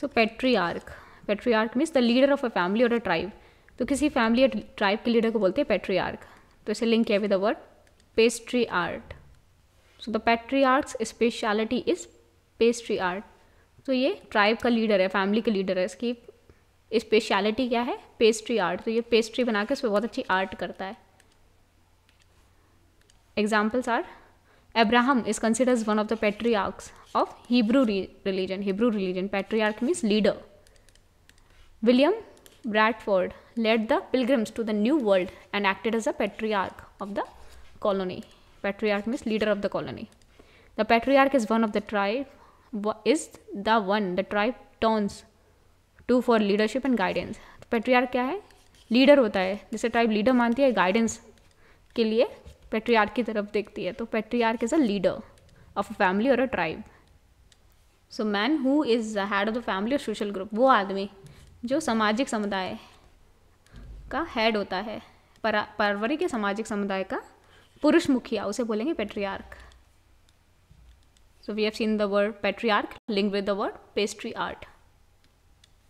So patriarch patriarch means the leader of a family और a tribe तो किसी family या ट्राइब के लीडर को बोलते हैं पेट्रीआर्क तो इसे लिंक किया with the word pastry art so the patriarchs speciality is pastry art तो ये ट्राइब का लीडर है फैमिली का लीडर है इसकी स्पेशलिटी क्या है पेस्ट्री आर्ट तो ये पेस्ट्री बना के उस पर बहुत अच्छी आर्ट करता है examples are Abraham is considered as one of the patriarchs of Hebrew re religion. Hebrew religion, patriarch means leader. William Bradford led the pilgrims to the New World and acted as a patriarch of the colony. Patriarch means leader of the colony. The patriarch is one of the tribe, is the one the tribe turns to for leadership and guidance. Patriarch क्या है Leader होता है जिसे tribe leader मानती है guidance के लिए पेट्रियार की तरफ देखती है तो patriarch is a leader of a family और a tribe so man who is the head of the family और सोशल ग्रुप वो आदमी जो सामाजिक समुदाय का हेड होता है पारिवारिक के या सामाजिक समुदाय का पुरुष मुखिया उसे बोलेंगे patriarch so we have seen the word patriarch link with the word pastry art